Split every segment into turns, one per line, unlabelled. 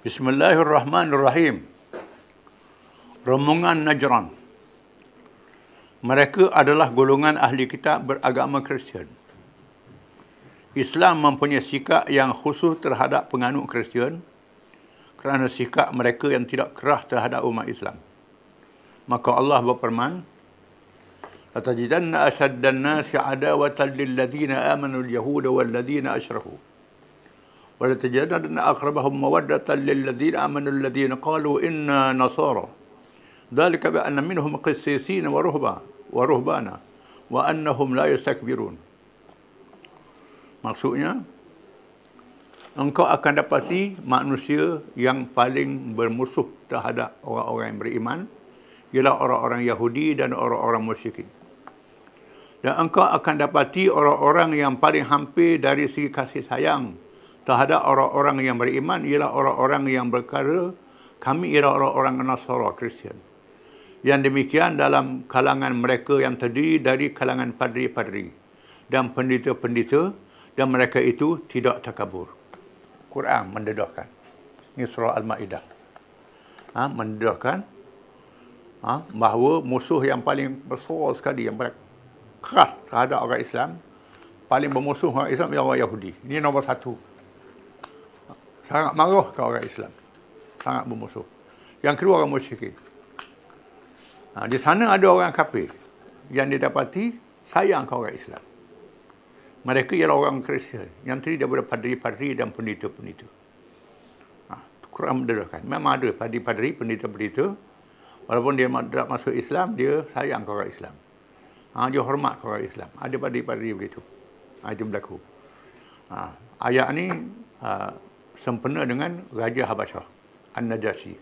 Bismillahirrahmanirrahim. Rombongan Najran. Mereka adalah golongan ahli kitab beragama Kristian. Islam mempunyai sikap yang khusus terhadap penganut Kristian kerana sikap mereka yang tidak kerah terhadap umat Islam. Maka Allah berfirman, "Latajidanna ashaddan nasi adawatan lil ladina amanu al-yahud wal ladina asyrafu." ولتجدن أقربهم مودة للذين آمنوا الذين قالوا إنا نصارى ذلك بأن منهم قسيسين ورهبان ورهبانا وأنهم لا يستكبرون Maksudnya, engkau akan dapati manusia yang paling bermusuh terhadap orang-orang yang beriman ialah orang-orang Yahudi dan orang-orang musyrik. Dan engkau akan dapati orang-orang yang paling hampir dari segi kasih sayang terhadap orang-orang yang beriman ialah orang-orang yang berkara kami ialah orang-orang Nasara Kristian. Yang demikian dalam kalangan mereka yang terdiri dari kalangan padri-padri dan pendeta-pendeta dan mereka itu tidak takabur. Quran mendedahkan. Ini surah Al-Ma'idah. Ha, mendedahkan ha, bahawa musuh yang paling besar sekali, yang paling keras terhadap orang Islam, paling bermusuh orang Islam ialah orang Yahudi. Ini nombor satu sangat marah ke orang Islam. Sangat bermusuh. Yang kedua orang musyrik. Ha, di sana ada orang kafir yang didapati sayang ke orang Islam. Mereka ialah orang Kristian yang terdiri daripada padri-padri dan pendeta-pendeta. Ha, kurang mendedahkan. Memang ada padri-padri, pendeta-pendeta. Walaupun dia tidak masuk Islam, dia sayang ke orang Islam. Ha, dia hormat ke orang Islam. Ada padri-padri begitu. Ha, itu berlaku. Ha, ayat ni ha, sempena dengan Raja Habasyah, An-Najasyi.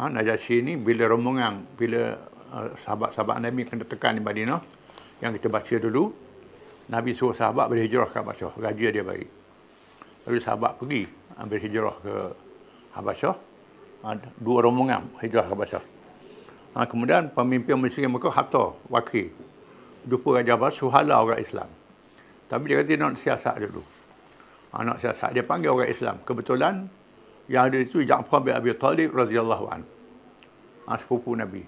Ha, Najasyi ni bila rombongan, bila uh, sahabat-sahabat Nabi kena tekan di Madinah, yang kita baca dulu, Nabi suruh sahabat berhijrah ke Habasyah, raja dia baik. Lalu sahabat pergi ambil uh, hijrah ke Habasyah, ha, uh, dua rombongan hijrah ke Habasyah. Ha, kemudian pemimpin Mesir Mekah Hatta, wakil. Jumpa Raja Habasyah, suhala orang Islam. Tapi dia kata dia nak siasat dulu anak siasat. Dia panggil orang Islam. Kebetulan yang ada itu Ja'far bin Abi Talib radhiyallahu an. Ah, sepupu Nabi.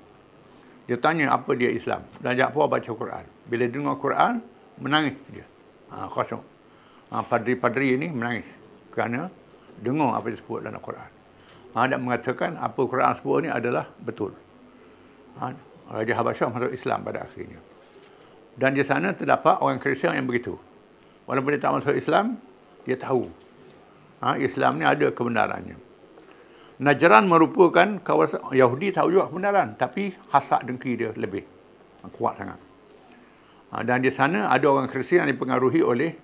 Dia tanya apa dia Islam. Dan Ja'far baca Quran. Bila dengar Quran, menangis dia. Ha, kosong. Ha, padri-padri ini menangis. Kerana dengar apa yang disebut dalam Quran. Ha, dan mengatakan apa Quran sebut ini adalah betul. Ha, Raja Habasyah masuk Islam pada akhirnya. Dan di sana terdapat orang Kristian yang begitu. Walaupun dia tak masuk Islam, dia tahu ha, Islam ni ada kebenarannya. Najran merupakan kawasan Yahudi tahu juga kebenaran tapi hasad dengki dia lebih ha, kuat sangat. Ha, dan di sana ada orang Kristian yang dipengaruhi oleh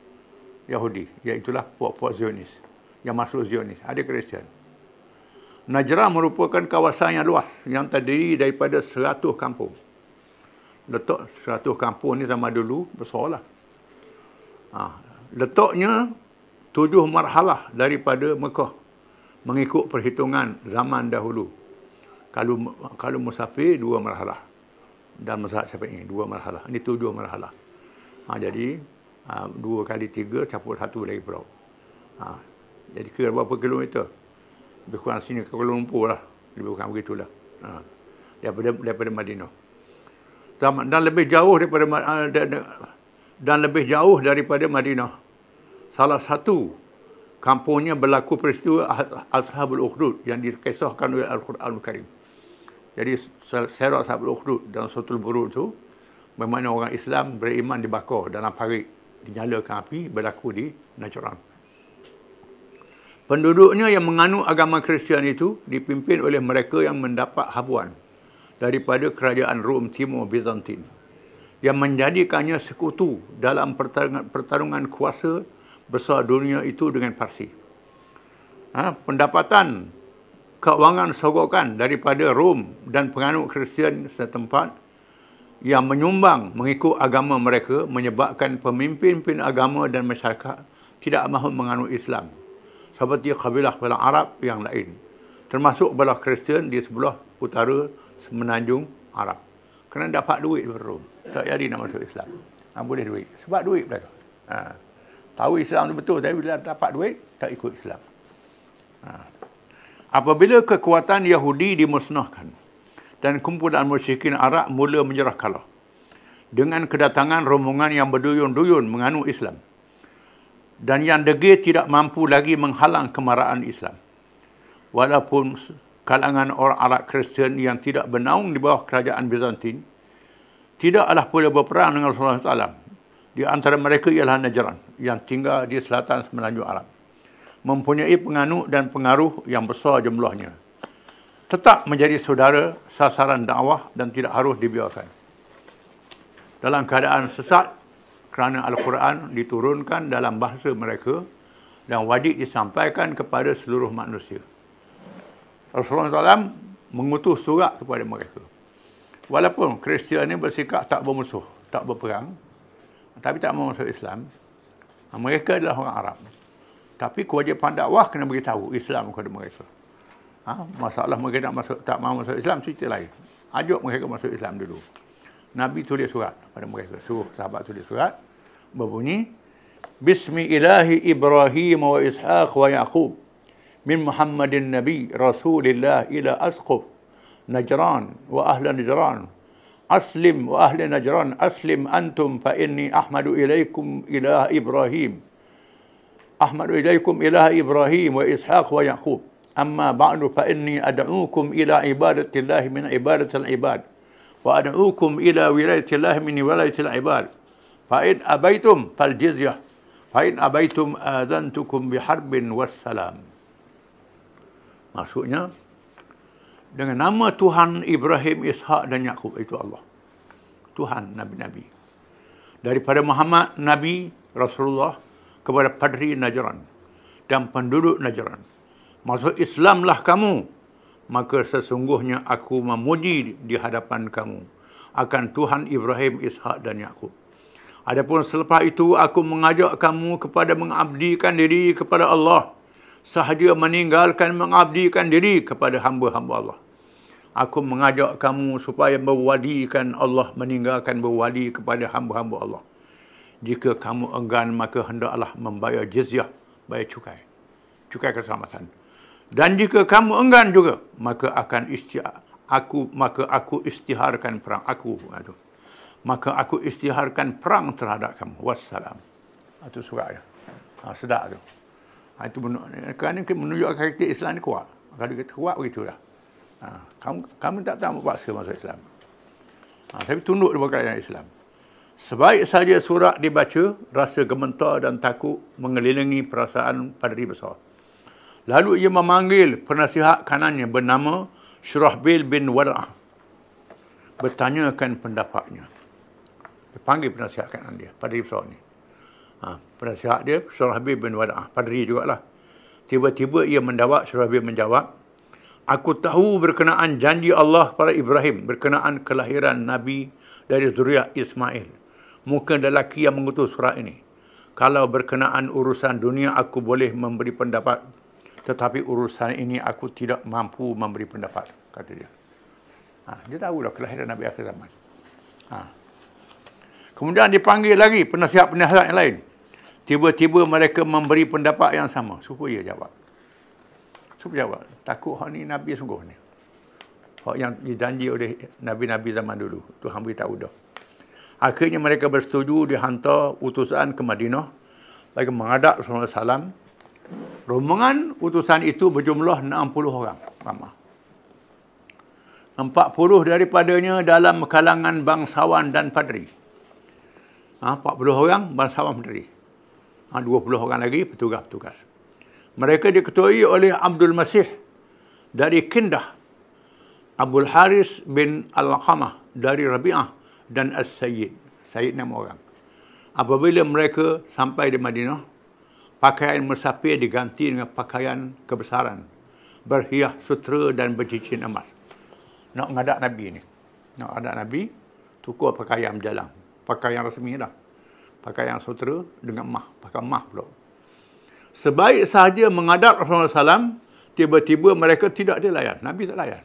Yahudi iaitu lah puak-puak Zionis yang masuk Zionis ada Kristian. Najran merupakan kawasan yang luas yang terdiri daripada 100 kampung. Letak 100 kampung ni sama dulu besarlah. Ha, letaknya tujuh marhalah daripada Mekah mengikut perhitungan zaman dahulu. Kalau kalau musafir dua marhalah dan mazhab siapa ini dua marhalah. Ini tujuh marhalah. Ha, jadi ha, dua kali tiga capur satu lagi perahu. Ha, jadi ke berapa kilometer? Lebih kurang sini ke Kuala Lumpur lah. Lebih kurang begitulah. Ha, daripada, daripada Madinah. Dan, lebih jauh daripada ha, dan, dan lebih jauh daripada Madinah salah satu kampungnya berlaku peristiwa Ashabul Ukhdud yang dikisahkan oleh Al-Quran Al-Karim. Jadi Serat Ashabul Ukhdud dan Sotul Burud itu bermakna orang Islam beriman di dibakar dalam parit dinyalakan api berlaku di Najran. Penduduknya yang menganut agama Kristian itu dipimpin oleh mereka yang mendapat habuan daripada kerajaan Rom Timur Bizantin yang menjadikannya sekutu dalam pertarungan, pertarungan kuasa besar dunia itu dengan Parsi. Ha, pendapatan keuangan sogokan daripada Rom dan penganut Kristian setempat yang menyumbang mengikut agama mereka menyebabkan pemimpin-pemimpin agama dan masyarakat tidak mahu menganut Islam seperti kabilah kabilah Arab yang lain termasuk bala Kristian di sebelah utara semenanjung Arab kerana dapat duit dari Rom tak jadi nak masuk Islam tak ha, boleh duit sebab duit belaka ha. Tahu Islam tu betul tapi bila dapat duit tak ikut Islam. Ha. Apabila kekuatan Yahudi dimusnahkan dan kumpulan musyrikin Arab mula menyerah kalah dengan kedatangan rombongan yang berduyun-duyun menganu Islam dan yang degil tidak mampu lagi menghalang kemarahan Islam. Walaupun kalangan orang Arab Kristian yang tidak bernaung di bawah kerajaan Bizantin tidaklah boleh berperang dengan Rasulullah SAW. Di antara mereka ialah Najran yang tinggal di selatan semenanjung Arab. Mempunyai penganut dan pengaruh yang besar jumlahnya. Tetap menjadi saudara sasaran dakwah dan tidak harus dibiarkan. Dalam keadaan sesat kerana Al-Quran diturunkan dalam bahasa mereka dan wajib disampaikan kepada seluruh manusia. Rasulullah SAW mengutus surat kepada mereka. Walaupun Kristian ini bersikap tak bermusuh, tak berperang, tapi tak mau masuk Islam, Ha, mereka adalah orang Arab. Tapi kewajipan dakwah kena beritahu Islam kepada mereka. Ha? Masalah mereka nak masuk, tak mahu masuk Islam, cerita lain. Ajak mereka masuk Islam dulu. Nabi tulis surat kepada mereka. Suruh sahabat tulis surat. Berbunyi, Bismi ilahi Ibrahim wa Ishaq wa Yaqub min Muhammadin Nabi Rasulillah ila Asqub Najran wa ahlan Najran أسلم وأهل نجران أسلم أنتم فإني أحمد إليكم إله إبراهيم أحمد إليكم إله إبراهيم وإسحاق ويعقوب أما بعد فإني أدعوكم إلى عبادة الله من عبادة العباد وأدعوكم إلى ولاية الله من ولاية العباد فإن أبيتم فالجزية فإن أبيتم آذنتكم بحرب والسلام Maksudnya dengan nama Tuhan Ibrahim, Ishak dan Yakub itu Allah. Tuhan nabi-nabi. Daripada Muhammad nabi Rasulullah kepada padri Najran dan penduduk Najran. Masuk Islamlah kamu, maka sesungguhnya aku memuji di hadapan kamu akan Tuhan Ibrahim, Ishak dan Yakub. Adapun selepas itu aku mengajak kamu kepada mengabdikan diri kepada Allah sahaja meninggalkan mengabdikan diri kepada hamba-hamba Allah aku mengajak kamu supaya berwadikan Allah meninggalkan berwadi kepada hamba-hamba Allah. Jika kamu enggan maka hendaklah membayar jizyah, bayar cukai. Cukai keselamatan. Dan jika kamu enggan juga maka akan isti aku maka aku istiharkan perang aku aduh. Maka aku istiharkan perang terhadap kamu. Wassalam. Itu surat dia. Ha, sedap tu. Ha, itu menunjukkan menunjuk karakter Islam ni kuat. Kalau dia kuat begitu lah. Ha, kamu kamu tak tahu paksa masuk Islam. Ha, tapi tunduk kepada kerajaan Islam. Sebaik saja surat dibaca, rasa gementar dan takut mengelilingi perasaan paderi besar. Lalu ia memanggil penasihat kanannya bernama Syurahbil bin Wara'ah. Bertanyakan pendapatnya. Dia panggil penasihat kanan dia, paderi besar ni. Ha, penasihat dia, Syurahbil bin Wara'ah, juga lah. Tiba-tiba ia mendawak, Syurahbil menjawab, Aku tahu berkenaan janji Allah kepada Ibrahim berkenaan kelahiran Nabi dari zuriat Ismail. Mungkin lelaki yang mengutus surat ini. Kalau berkenaan urusan dunia, aku boleh memberi pendapat. Tetapi urusan ini, aku tidak mampu memberi pendapat, kata dia. Ha, dia tahu dah kelahiran Nabi akhir zaman. Ha. Kemudian dipanggil lagi penasihat-penasihat yang lain. Tiba-tiba mereka memberi pendapat yang sama. Supaya dia jawab. Cuba jawab. Takut hak ni Nabi sungguh ni. Hak yang dijanji oleh Nabi-Nabi zaman dulu. Tuhan tahu dah. Akhirnya mereka bersetuju dihantar utusan ke Madinah bagi mengadak Rasulullah SAW. Rombongan utusan itu berjumlah 60 orang ramah. 40 daripadanya dalam kalangan bangsawan dan padri. Ha, 40 orang bangsawan padri. Ha, 20 orang lagi petugas-petugas. Mereka diketuai oleh Abdul Masih dari Kindah, Abdul Haris bin Al-Qamah dari Rabi'ah dan As-Sayyid. Sayyid nama orang. Apabila mereka sampai di Madinah, pakaian musafir diganti dengan pakaian kebesaran. Berhias sutra dan bercincin emas. Nak ngadak Nabi ni. Nak ngadak Nabi, tukar pakaian berjalan. Pakaian resmi dah. Pakaian sutra dengan mah. Pakaian mah pula sebaik sahaja menghadap Rasulullah SAW, tiba-tiba mereka tidak dilayan. Nabi tak layan.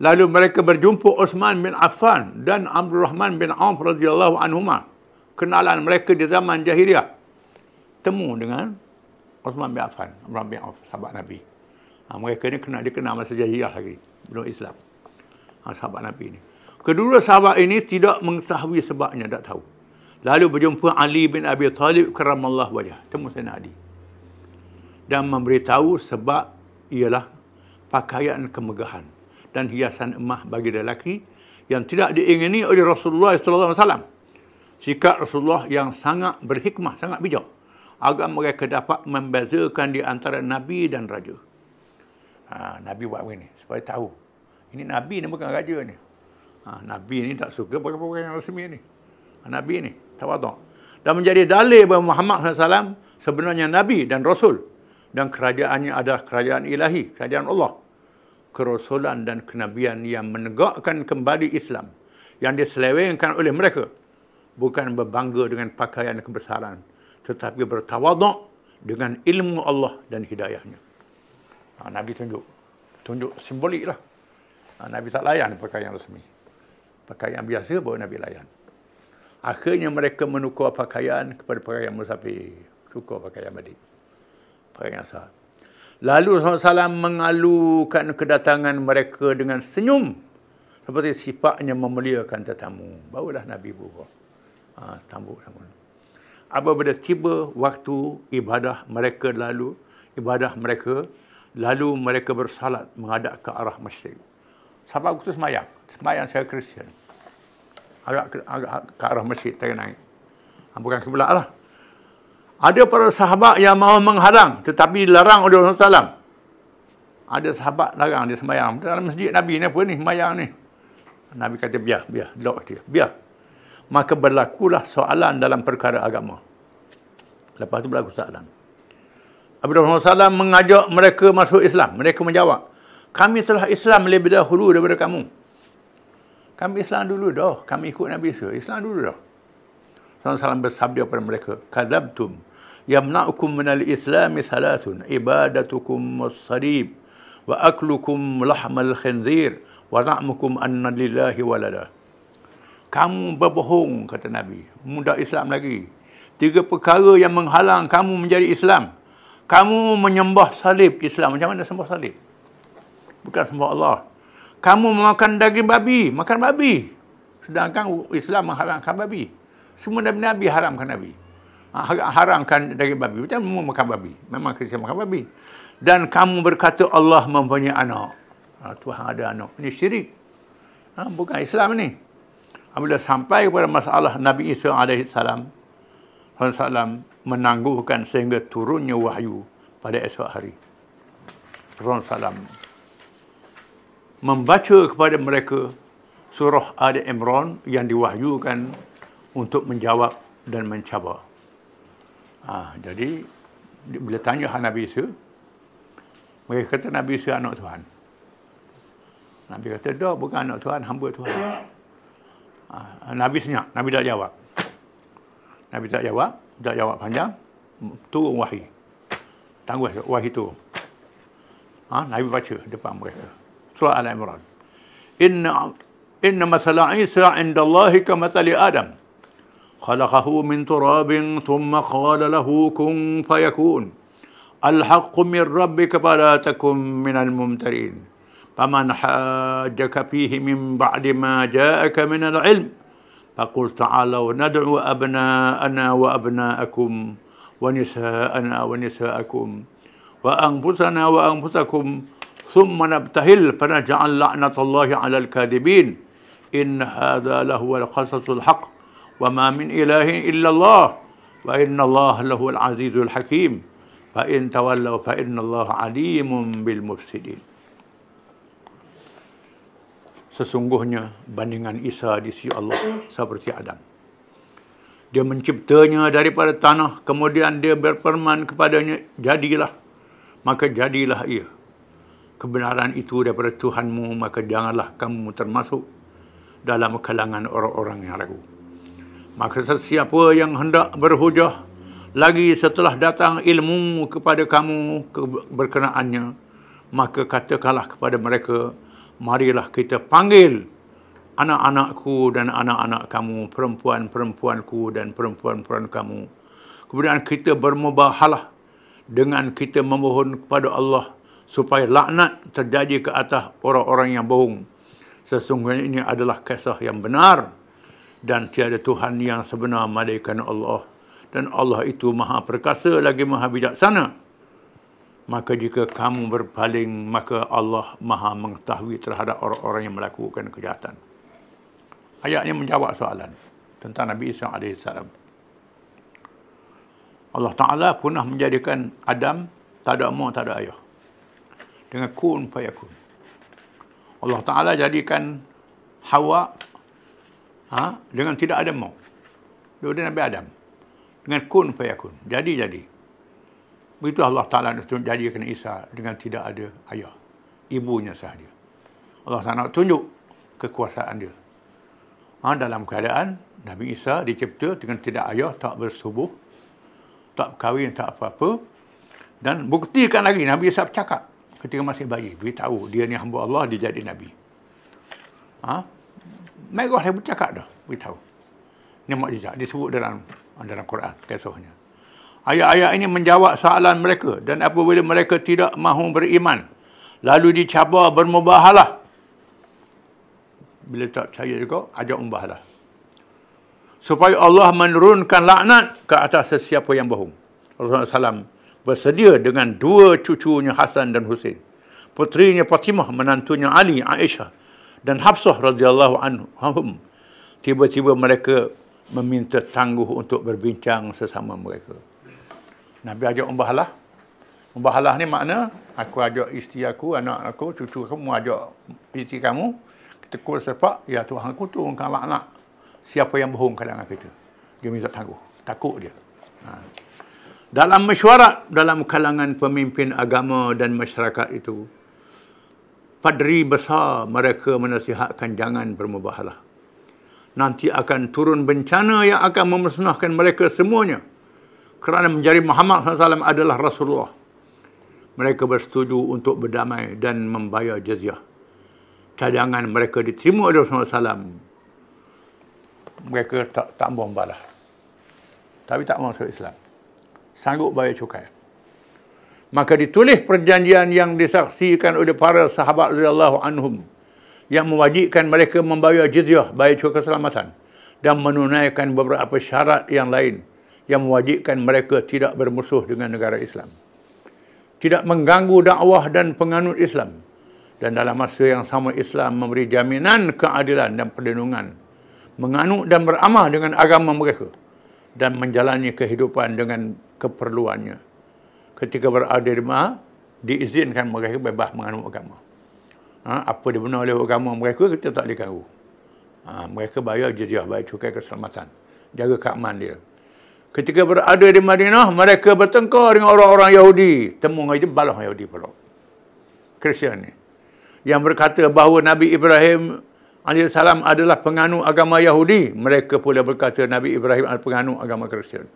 Lalu mereka berjumpa Osman bin Affan dan Abdul Rahman bin Auf radhiyallahu anhumah. Kenalan mereka di zaman Jahiliyah. Temu dengan Osman bin Affan, Abdul Rahman bin Auf, sahabat Nabi. Ha, mereka ni kena dikenal masa jahiliah lagi, belum Islam. Ha, sahabat Nabi ni. Kedua sahabat ini tidak mengetahui sebabnya, tak tahu. Lalu berjumpa Ali bin Abi Talib keramallah wajah. Temu Sayyidina Ali. Dan memberitahu sebab ialah pakaian kemegahan dan hiasan emah bagi lelaki yang tidak diingini oleh Rasulullah sallallahu alaihi wasallam. Sikap Rasulullah yang sangat berhikmah, sangat bijak agar mereka dapat membezakan di antara nabi dan raja. Ha, nabi buat ini supaya tahu. Ini nabi ni bukan raja ni. Ha, nabi ni tak suka pakai pakaian yang resmi ni. Ha, nabi ni tawaduk. Dan menjadi dalil bahawa Muhammad SAW sebenarnya Nabi dan Rasul. Dan kerajaannya adalah kerajaan ilahi, kerajaan Allah. Kerosulan dan kenabian yang menegakkan kembali Islam. Yang diselewengkan oleh mereka. Bukan berbangga dengan pakaian kebesaran. Tetapi bertawaduk dengan ilmu Allah dan hidayahnya. Ha, Nabi tunjuk. Tunjuk simboliklah. Ha, Nabi tak layan pakaian resmi. Pakaian biasa baru Nabi layan. Akhirnya mereka menukar pakaian kepada perang yang musafir. Tukar pakaian balik. Perang yang sah. Lalu SAW mengalukan kedatangan mereka dengan senyum. Seperti sifatnya memuliakan tetamu. Barulah Nabi buka. Ha, tambuk sama. Apabila tiba waktu ibadah mereka lalu, ibadah mereka, lalu mereka bersalat menghadap ke arah masjid. Sahabat aku tu semayang. Semayang saya Kristian agak, agak ha, ke arah masjid tengah naik. Ha, bukan kebelak lah. Ada para sahabat yang mahu menghadang, tetapi dilarang oleh Rasulullah SAW. Ada sahabat larang dia sembahyang. Dalam masjid Nabi ni apa ni sembahyang ni. Nabi kata biar, biar. Lock dia, biar. Maka berlakulah soalan dalam perkara agama. Lepas tu berlaku soalan. Abu Rahman SAW mengajak mereka masuk Islam. Mereka menjawab, kami telah Islam lebih dahulu daripada kamu. Kami Islam dulu dah. Kami ikut Nabi Isa. Islam dulu dah. Salam salam bersabda kepada mereka. Kadabtum. Yamna'ukum minal islami salatun. Ibadatukum musarib. Wa aklukum lahmal khinzir, Wa na'mukum anna lillahi walada. Kamu berbohong, kata Nabi. Muda Islam lagi. Tiga perkara yang menghalang kamu menjadi Islam. Kamu menyembah salib Islam. Macam mana sembah salib? Bukan sembah Allah kamu makan daging babi, makan babi. Sedangkan Islam mengharamkan babi. Semua Nabi Nabi haramkan Nabi. Ha, haramkan daging babi. Macam mana makan babi? Memang kita makan babi. Dan kamu berkata Allah mempunyai anak. Ha, Tuhan ada anak. Ini syirik. Ha, bukan Islam ini. Bila sampai kepada masalah Nabi Isa as. salam, Rasulullah menangguhkan sehingga turunnya wahyu pada esok hari. Rasulullah membaca kepada mereka surah Ali Imran yang diwahyukan untuk menjawab dan mencabar. Ha, jadi, bila tanya Nabi Isa, mereka kata Nabi Isa anak Tuhan. Nabi kata, dah bukan anak Tuhan, hamba Tuhan. Ha, Nabi senyap, Nabi tak jawab. Nabi tak jawab, tak jawab panjang, turun wahyu. Tangguh wahyu tu. Ha, Nabi baca depan mereka. سورة آل عمران إن إن مثل عيسى عند الله كمثل آدم خلقه من تراب ثم قال له كن فيكون الحق من ربك فلا تكن من الممترين فمن حاجك فيه من بعد ما جاءك من العلم فقل تعالوا ندعو أبناءنا وأبناءكم ونساءنا ونساءكم وأنفسنا وأنفسكم ثم نبتهل فنجعل لعنة الله على الكاذبين إن هذا لهو القصص الحق وما من إله إلا الله وإن الله لهو العزيز الحكيم فإن تولوا فإن الله عليم بالمفسدين Sesungguhnya bandingan Isa di sisi Allah seperti Adam. Dia menciptanya daripada tanah, kemudian dia berperman kepadanya, jadilah. Maka jadilah ia kebenaran itu daripada Tuhanmu, maka janganlah kamu termasuk dalam kalangan orang-orang yang ragu. Maka sesiapa yang hendak berhujah, lagi setelah datang ilmu kepada kamu berkenaannya, maka katakanlah kepada mereka, marilah kita panggil anak-anakku dan anak-anak kamu, perempuan-perempuanku dan perempuan-perempuan kamu. Kemudian kita bermubahalah dengan kita memohon kepada Allah supaya laknat terjadi ke atas orang-orang yang bohong. Sesungguhnya ini adalah kisah yang benar dan tiada Tuhan yang sebenar malaikat Allah dan Allah itu maha perkasa lagi maha bijaksana. Maka jika kamu berpaling, maka Allah maha mengetahui terhadap orang-orang yang melakukan kejahatan. Ayat ini menjawab soalan tentang Nabi Isa AS. Allah Ta'ala punah menjadikan Adam tak ada umur, tak ada ayah dengan kun fayakun. Allah Ta'ala jadikan Hawa ha, dengan tidak ada mau. Dia Nabi Adam. Dengan kun fayakun. Jadi-jadi. Begitu Allah Ta'ala nak jadikan Isa dengan tidak ada ayah. Ibunya sahaja. Allah Ta'ala tunjuk kekuasaan dia. Ha, dalam keadaan Nabi Isa dicipta dengan tidak ayah, tak bersubuh, tak berkahwin, tak apa-apa. Dan buktikan lagi Nabi Isa bercakap ketika masih bayi bagi tahu dia ni hamba Allah dia jadi nabi ha merah dia bercakap dah bagi tahu ni mukjizat disebut dalam dalam Quran kisahnya ayat-ayat ini menjawab soalan mereka dan apabila mereka tidak mahu beriman lalu dicabar bermubahalah bila tak percaya juga ajak mubahalah supaya Allah menurunkan laknat ke atas sesiapa yang bohong Rasulullah sallallahu bersedia dengan dua cucunya Hasan dan Hussein, Putrinya Fatimah menantunya Ali, Aisyah dan Habsah radhiyallahu anhum. Tiba-tiba mereka meminta tangguh untuk berbincang sesama mereka. Nabi ajak umbahlah. Umbahlah ni makna aku ajak isteri aku, anak aku, cucu kamu ajak piti kamu. Kita kul sepak, ya Tuhan aku turunkan anak-anak. Siapa yang bohong kalangan kita. Dia minta tangguh. Takut dia. Ha dalam mesyuarat dalam kalangan pemimpin agama dan masyarakat itu. Padri besar mereka menasihatkan jangan bermubahalah. Nanti akan turun bencana yang akan memusnahkan mereka semuanya. Kerana menjadi Muhammad SAW adalah Rasulullah. Mereka bersetuju untuk berdamai dan membayar jizyah. Cadangan mereka diterima oleh Rasulullah SAW. Mereka tak, tak membalas. Tapi tak masuk Islam sanggup bayar cukai. Maka ditulis perjanjian yang disaksikan oleh para sahabat radhiyallahu anhum yang mewajibkan mereka membayar jizyah bayar cukai keselamatan dan menunaikan beberapa syarat yang lain yang mewajibkan mereka tidak bermusuh dengan negara Islam. Tidak mengganggu dakwah dan penganut Islam dan dalam masa yang sama Islam memberi jaminan keadilan dan perlindungan menganut dan beramal dengan agama mereka dan menjalani kehidupan dengan keperluannya. Ketika berada di Ma'ah, diizinkan mereka bebas menganut agama. Ha, apa dibenar oleh agama mereka, kita tak boleh kau. Ha, mereka bayar jizyah, bayar cukai keselamatan. Jaga keamanan dia. Ketika berada di Madinah, mereka bertengkar dengan orang-orang Yahudi. Temu dengan balah Yahudi pula. Kristian ni. Yang berkata bahawa Nabi Ibrahim AS adalah penganut agama Yahudi. Mereka pula berkata Nabi Ibrahim adalah penganut agama Kristian.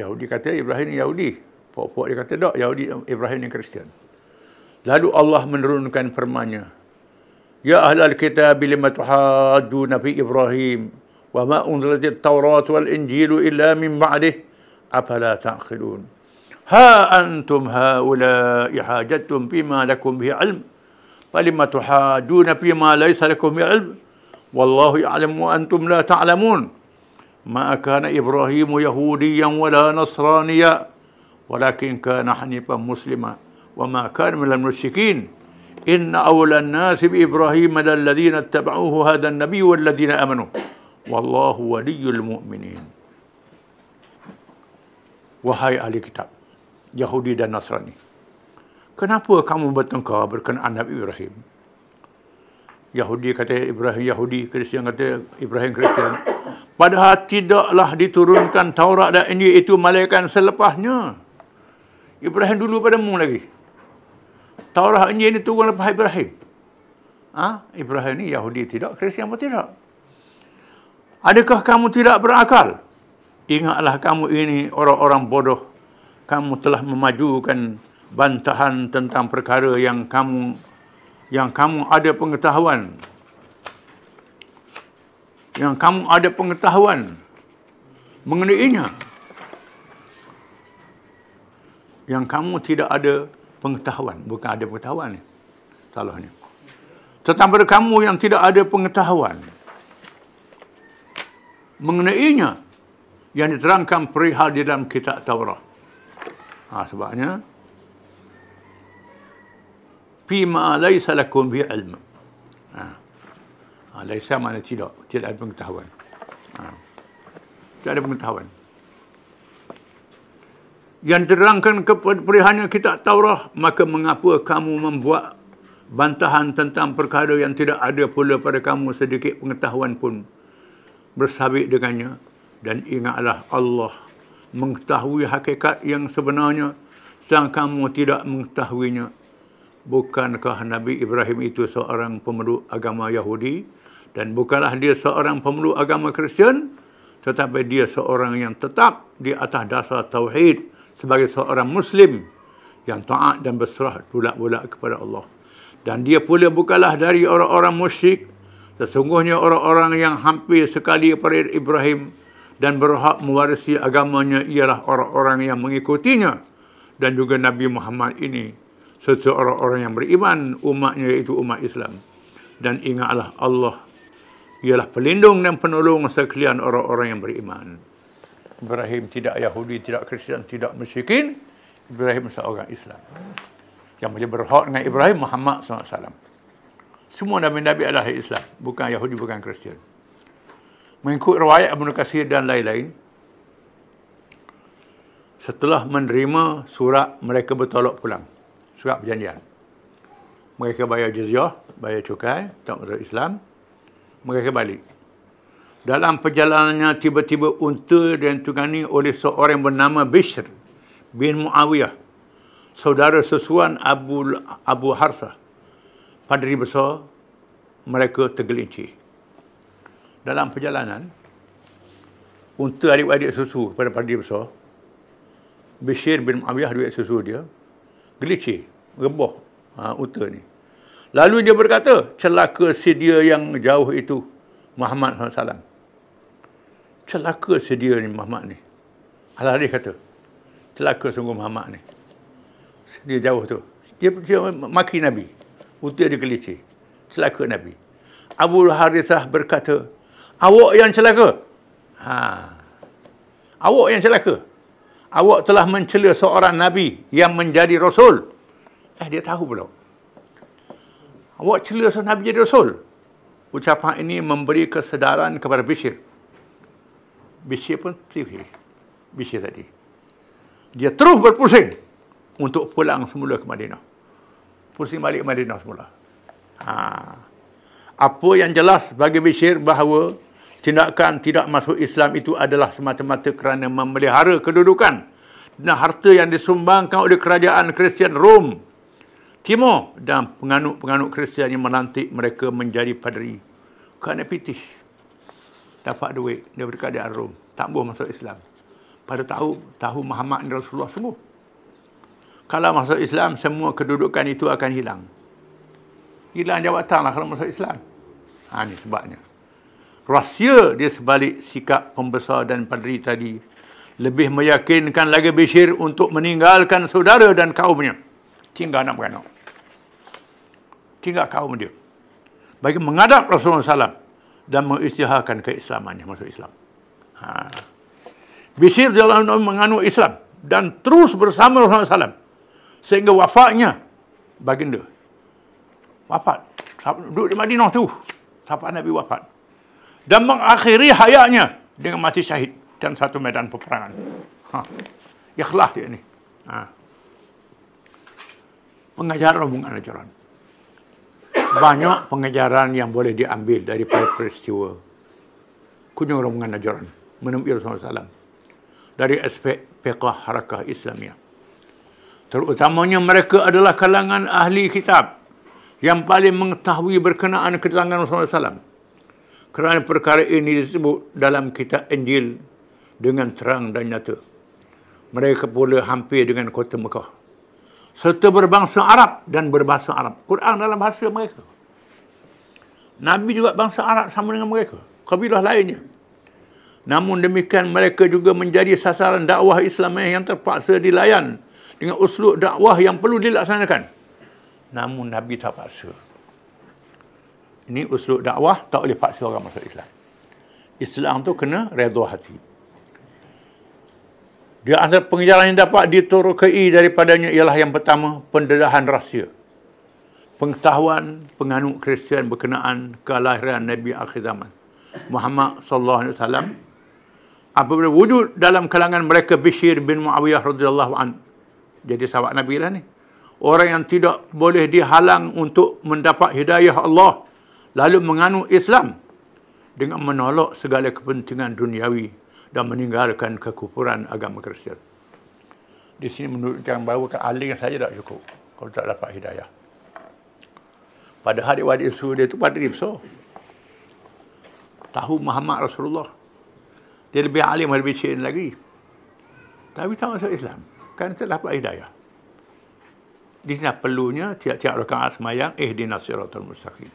Yahudi kata Ibrahim ni Yahudi. Puak-puak dia kata, tak, Yahudi Ibrahim ni Kristian. Lalu Allah menurunkan firman-Nya: Ya ahlal kitab lima tuhadu Nabi Ibrahim. Wa ma unzalatil tawrat wal Injil illa min ba'dih. Afala ta'khilun. Ha antum haulai hajatum bima lakum bihi ilm. Falima tuhadu Nabi ma laysa lakum bihi ilm. Wallahu ya'lamu antum la ta'lamun. Ta ما كان إبراهيم يهوديا ولا نصرانيا ولكن كان حنيفا مسلما وما كان من المشركين إن أولى الناس بإبراهيم للذين اتبعوه هذا النبي والذين آمنوا والله ولي المؤمنين وهاي أهل الكتاب يهودي dan Nasrani Kenapa kamu bertengkar berkenaan Nabi Ibrahim Yahudi kata Ibrahim Yahudi, Kristian kata Ibrahim Kristian. Padahal tidaklah diturunkan Taurat dan Injil itu malaikat selepasnya. Ibrahim dulu pada mu lagi. Taurat Injil ini turun lepas Ibrahim. Ah, ha? Ibrahim ini Yahudi tidak, Kristian pun tidak. Adakah kamu tidak berakal? Ingatlah kamu ini orang-orang bodoh. Kamu telah memajukan bantahan tentang perkara yang kamu yang kamu ada pengetahuan yang kamu ada pengetahuan mengenainya yang kamu tidak ada pengetahuan bukan ada pengetahuan ni salahnya tetapi pada kamu yang tidak ada pengetahuan mengenainya yang diterangkan perihal di dalam kitab Taurat ha, sebabnya fi ma laisa lakum bi ilm. Ha. ha. Laisa mana tidak, tidak ada pengetahuan. Ha. Tidak ada pengetahuan. Yang terangkan kepada perihannya kita Taurah, maka mengapa kamu membuat bantahan tentang perkara yang tidak ada pula pada kamu sedikit pengetahuan pun bersabit dengannya dan ingatlah Allah mengetahui hakikat yang sebenarnya sedang kamu tidak mengetahuinya bukankah Nabi Ibrahim itu seorang pemeluk agama Yahudi dan bukanlah dia seorang pemeluk agama Kristian tetapi dia seorang yang tetap di atas dasar tauhid sebagai seorang muslim yang taat dan berserah bulat bulak kepada Allah dan dia pula bukanlah dari orang-orang musyrik sesungguhnya orang-orang yang hampir sekali kepada Ibrahim dan berhak mewarisi agamanya ialah orang-orang yang mengikutinya dan juga Nabi Muhammad ini seseorang orang yang beriman umatnya iaitu umat Islam dan ingatlah Allah ialah pelindung dan penolong sekalian orang-orang yang beriman Ibrahim tidak Yahudi tidak Kristian tidak miskin Ibrahim seorang Islam yang boleh berhak dengan Ibrahim Muhammad SAW semua nabi-nabi adalah Islam bukan Yahudi bukan Kristian mengikut riwayat Abu Kasir dan lain-lain setelah menerima surat mereka bertolak pulang surat perjanjian. Mereka bayar jizyah, bayar cukai, tak masuk Islam. Mereka balik. Dalam perjalanannya tiba-tiba unta dan tukani oleh seorang bernama Bishr bin Muawiyah. Saudara sesuan Abu, Abu Harsah. Padri besar mereka tergelincir. Dalam perjalanan, unta adik-adik susu pada padri besar, Bishr bin Muawiyah duit susu dia, Gelici, reboh ha, uta ni. Lalu dia berkata, celaka si dia yang jauh itu, Muhammad SAW. Celaka si dia ni Muhammad ni. Al-Hadis kata, celaka sungguh Muhammad ni. Si dia jauh tu. Dia, dia maki Nabi. Uta dia gelici. Celaka Nabi. Abu Harithah berkata, awak yang celaka. Ha. Awak yang celaka. Awak telah mencela seorang Nabi yang menjadi Rasul. Eh, dia tahu belum? Awak cela seorang Nabi jadi Rasul. Ucapan ini memberi kesedaran kepada Bishir. Bishir pun terfikir. Bishir tadi. Dia terus berpusing untuk pulang semula ke Madinah. Pusing balik ke Madinah semula. Ha. Apa yang jelas bagi Bishir bahawa tindakan tidak masuk Islam itu adalah semata-mata kerana memelihara kedudukan dan harta yang disumbangkan oleh kerajaan Kristian Rom Timur dan penganut-penganut Kristian yang melantik mereka menjadi paderi kerana pitis dapat duit daripada kerajaan Rom tak boleh masuk Islam pada tahu tahu Muhammad dan Rasulullah semua kalau masuk Islam semua kedudukan itu akan hilang hilang lah kalau masuk Islam ha, ini sebabnya rahsia dia sebalik sikap pembesar dan padri tadi. Lebih meyakinkan lagi Bishir untuk meninggalkan saudara dan kaumnya. Tinggal anak beranak. Tinggal kaum dia. Bagi mengadap Rasulullah SAW dan mengisytiharkan keislamannya masuk Islam. Ha. Bishir dalam menganu Islam dan terus bersama Rasulullah SAW sehingga wafatnya baginda. Wafat. Duduk di Madinah tu. Sampai Nabi wafat dan mengakhiri hayatnya dengan mati syahid dan satu medan peperangan. Ha. Ikhlas dia ni. Ha. Pengajaran bukan ajaran. Banyak pengajaran yang boleh diambil daripada peristiwa kunjung rombongan ajaran menemui Rasulullah SAW dari aspek pekah harakah Islamia. Terutamanya mereka adalah kalangan ahli kitab yang paling mengetahui berkenaan kedatangan Rasulullah SAW kerana perkara ini disebut dalam kitab Injil dengan terang dan nyata. Mereka pula hampir dengan kota Mekah. Serta berbangsa Arab dan berbahasa Arab. Quran dalam bahasa mereka. Nabi juga bangsa Arab sama dengan mereka. Kabilah lainnya. Namun demikian mereka juga menjadi sasaran dakwah Islam yang terpaksa dilayan dengan usul dakwah yang perlu dilaksanakan. Namun Nabi tak paksa. Ini usul dakwah tak boleh paksa orang masuk Islam. Islam tu kena redha hati. Dia antara pengejaran yang dapat diturukai daripadanya ialah yang pertama, pendedahan rahsia. Pengetahuan penganut Kristian berkenaan kelahiran Nabi akhir zaman. Muhammad sallallahu alaihi wasallam apabila wujud dalam kalangan mereka Bishir bin Muawiyah radhiyallahu an jadi sahabat Nabi lah ni. Orang yang tidak boleh dihalang untuk mendapat hidayah Allah lalu menganu Islam dengan menolak segala kepentingan duniawi dan meninggalkan kekufuran agama Kristian. Di sini menurut yang menunjukkan bahawa alih saja tak cukup kalau tak dapat hidayah. Pada hari wadi isu dia itu pada ribso. Tahu Muhammad Rasulullah. Dia lebih alim, lebih cik lagi. Tapi tak masuk Islam. Kan tak dapat hidayah. Di sini perlunya tiap-tiap rakaat semayang. Eh nasiratul mustaqim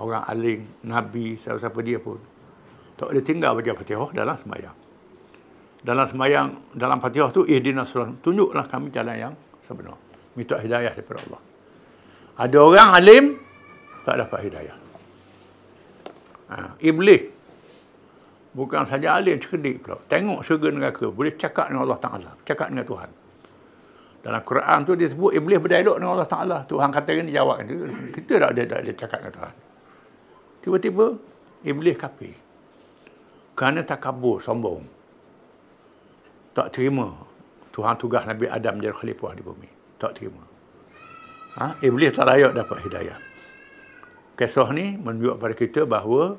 orang Alim, nabi, siapa-siapa dia pun. Tak dia tinggal baca Fatihah dalam sembahyang. Dalam sembahyang dalam Fatihah tu ihdinas eh, surah tunjuklah kami jalan yang sebenar. Minta hidayah daripada Allah. Ada orang alim tak dapat hidayah. Ha, iblis bukan saja alim cerdik pula. Tengok syurga neraka boleh cakap dengan Allah Taala, cakap dengan Tuhan. Dalam Quran tu disebut iblis berdialog dengan Allah Taala. Tuhan kata ini jawab dia. Kita tak ada tak ada cakap dengan Tuhan. Tiba-tiba iblis kapi. Kerana tak kabur, sombong. Tak terima Tuhan tugas Nabi Adam jadi khalifah di bumi. Tak terima. Ha? Iblis tak layak dapat hidayah. Kisah ni menunjuk pada kita bahawa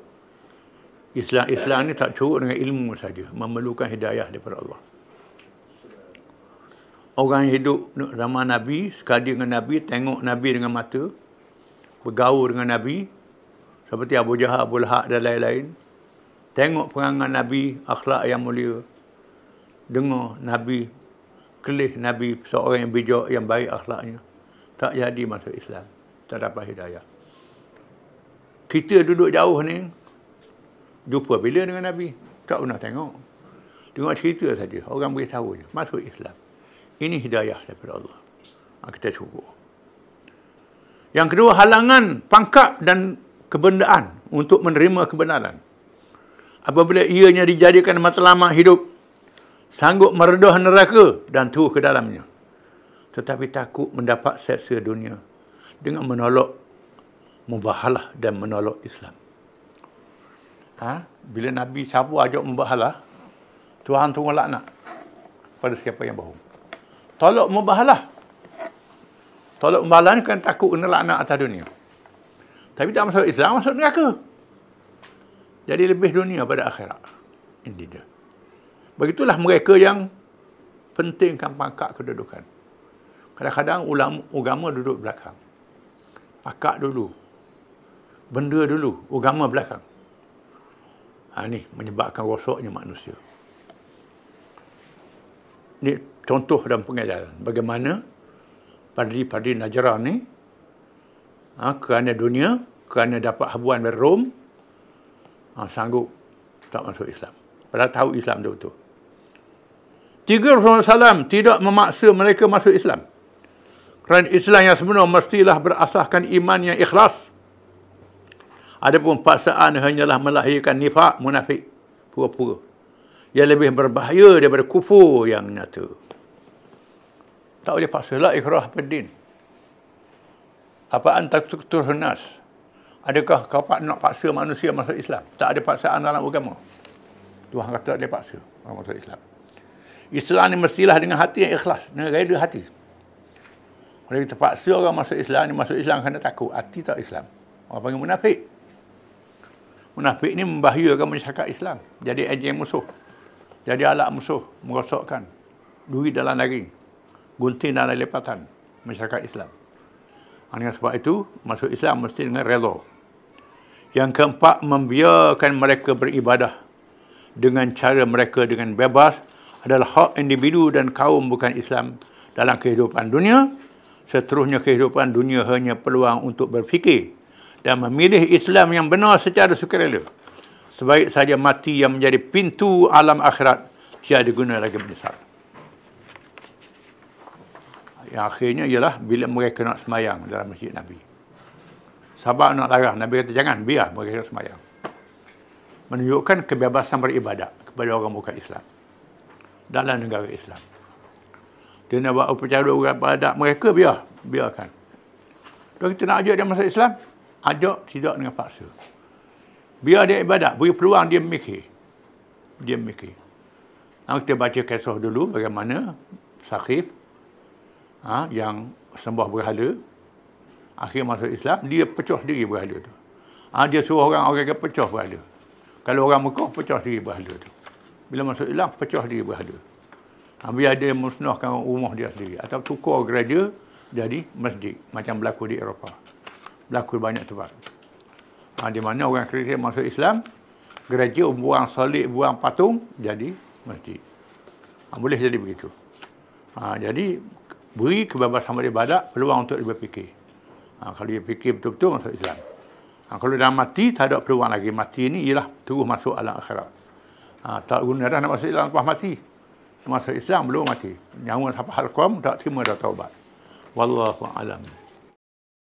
Islam Islam ni tak cukup dengan ilmu saja, memerlukan hidayah daripada Allah. Orang yang hidup zaman Nabi, sekali dengan Nabi, tengok Nabi dengan mata, bergaul dengan Nabi, seperti Abu Jahal, Abu Lahab dan lain-lain. Tengok perangan Nabi, akhlak yang mulia. Dengar Nabi, kelih Nabi, seorang yang bijak, yang baik akhlaknya. Tak jadi masuk Islam. Tak dapat hidayah. Kita duduk jauh ni, jumpa bila dengan Nabi? Tak pernah tengok. Tengok cerita saja. Orang beritahu je. Masuk Islam. Ini hidayah daripada Allah. Ha, kita cuba. Yang kedua, halangan, pangkap dan kebendaan untuk menerima kebenaran. Apabila ianya dijadikan matlamat hidup, sanggup meredah neraka dan turun ke dalamnya. Tetapi takut mendapat seksa dunia dengan menolak mubahalah dan menolak Islam. Ha? Bila Nabi Sabu ajak mubahalah, Tuhan tunggu laknak pada siapa yang bohong. Tolak mubahalah. Tolak mubahalah ni kan takut kena laknak atas dunia. Tapi tak masuk Islam, masuk neraka. Jadi lebih dunia pada akhirat. Ini dia. Begitulah mereka yang pentingkan pangkat kedudukan. Kadang-kadang ulama agama duduk belakang. Pakat dulu. Benda dulu, agama belakang. Ha, ini menyebabkan rosaknya manusia. Ini contoh dan pengajaran. Bagaimana padri-padri Najran ni ha, kerana dunia, kerana dapat habuan dari Rom, ha, sanggup tak masuk Islam. Padahal tahu Islam tu betul. Tiga Rasulullah SAW tidak memaksa mereka masuk Islam. Kerana Islam yang sebenar mestilah berasaskan iman yang ikhlas. Adapun paksaan hanyalah melahirkan nifak munafik. Pura-pura. Yang lebih berbahaya daripada kufur yang nyata. Tak boleh paksa lah ikhrah pedin. Apa antara struktur hernas? Adakah kau nak paksa manusia masuk Islam? Tak ada paksaan dalam agama. Tuhan kata dia paksa orang masuk Islam. Islam ni mestilah dengan hati yang ikhlas. Dengan reda hati. Kalau kita paksa orang masuk Islam, ni masuk Islam kerana takut. Hati tak Islam. Orang panggil munafik. Munafik ni membahayakan masyarakat Islam. Jadi ejen musuh. Jadi alat musuh. Merosokkan. duri dalam daging. Gunting dalam lepatan. Masyarakat Islam. Ha, dengan sebab itu, masuk Islam mesti dengan rela. Yang keempat, membiarkan mereka beribadah dengan cara mereka dengan bebas adalah hak individu dan kaum bukan Islam dalam kehidupan dunia. Seterusnya kehidupan dunia hanya peluang untuk berfikir dan memilih Islam yang benar secara sukarela. Sebaik saja mati yang menjadi pintu alam akhirat tiada guna lagi menyesal yang akhirnya ialah bila mereka nak semayang dalam masjid Nabi. Sahabat nak larang. Nabi kata jangan, biar mereka nak semayang. Menunjukkan kebebasan beribadat kepada orang bukan Islam. Dalam negara Islam. Dia nak buat upacara beribadat mereka, biar. Biarkan. Kalau kita nak ajak dia masuk Islam, ajak tidak dengan paksa. Biar dia ibadat, beri peluang dia mikir. Dia mikir. Nah, kita baca kisah dulu bagaimana Sakhif ha, yang sembah berhala akhir masuk Islam dia pecah diri berhala tu ha, dia suruh orang orang kata pecah berhala kalau orang Mekah pecah diri berhala tu bila masuk Islam pecah diri berhala ha, biar dia musnahkan rumah dia sendiri atau tukar gereja jadi masjid macam berlaku di Eropah berlaku banyak tempat ha, di mana orang Kristian masuk Islam gereja buang solid buang patung jadi masjid ha, boleh jadi begitu ha, jadi beri kebebasan sama dia peluang untuk dia berfikir. Ha, kalau dia fikir betul-betul masuk Islam. Ha, kalau dah mati, tak ada peluang lagi. Mati ini ialah terus masuk alam akhirat. Ha, tak guna dah nak masuk Islam lepas mati. Masuk Islam belum mati. Nyawa sampai halkom, tak terima dah taubat. Wallahu'alam. Wallahu'alam.